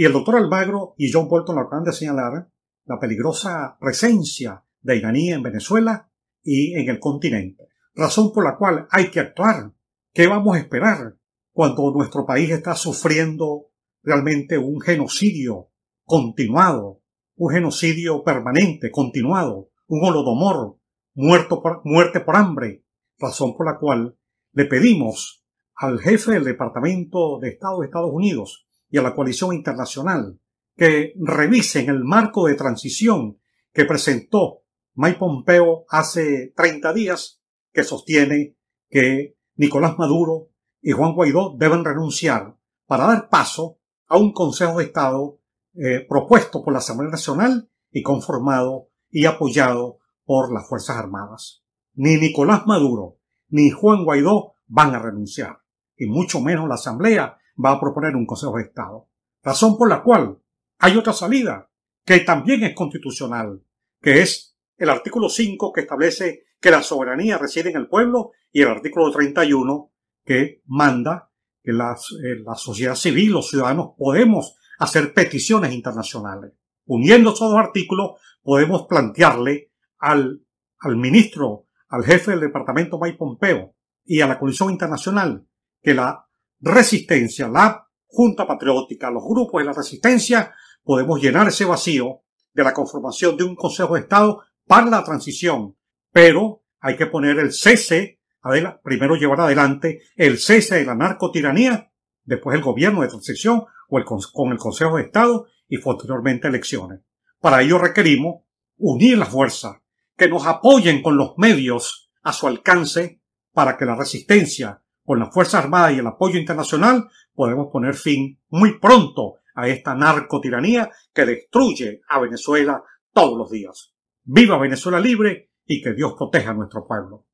Y el doctor Almagro y John Bolton lo acaban de señalar, la peligrosa presencia de iraní en Venezuela y en el continente. Razón por la cual hay que actuar. ¿Qué vamos a esperar cuando nuestro país está sufriendo realmente un genocidio continuado, un genocidio permanente, continuado, un holodomor, muerto por, muerte por hambre? Razón por la cual le pedimos al jefe del Departamento de Estado de Estados Unidos, y a la coalición internacional que revisen el marco de transición que presentó Mike Pompeo hace 30 días, que sostiene que Nicolás Maduro y Juan Guaidó deben renunciar para dar paso a un Consejo de Estado eh, propuesto por la Asamblea Nacional y conformado y apoyado por las Fuerzas Armadas. Ni Nicolás Maduro ni Juan Guaidó van a renunciar, y mucho menos la Asamblea, va a proponer un Consejo de Estado. Razón por la cual hay otra salida que también es constitucional, que es el artículo 5 que establece que la soberanía reside en el pueblo y el artículo 31 que manda que eh, la, sociedad civil, los ciudadanos, podemos hacer peticiones internacionales. Uniendo esos dos artículos, podemos plantearle al, al ministro, al jefe del departamento Mike Pompeo y a la Comisión Internacional que la Resistencia la Junta Patriótica, los grupos de la resistencia, podemos llenar ese vacío de la conformación de un Consejo de Estado para la transición. Pero hay que poner el cese, primero llevar adelante el cese de la narcotiranía, después el gobierno de transición o con el Consejo de Estado y posteriormente elecciones. Para ello requerimos unir las fuerzas, que nos apoyen con los medios a su alcance para que la resistencia con la Fuerza Armada y el apoyo internacional podemos poner fin muy pronto a esta narcotiranía que destruye a Venezuela todos los días. Viva Venezuela libre y que Dios proteja a nuestro pueblo.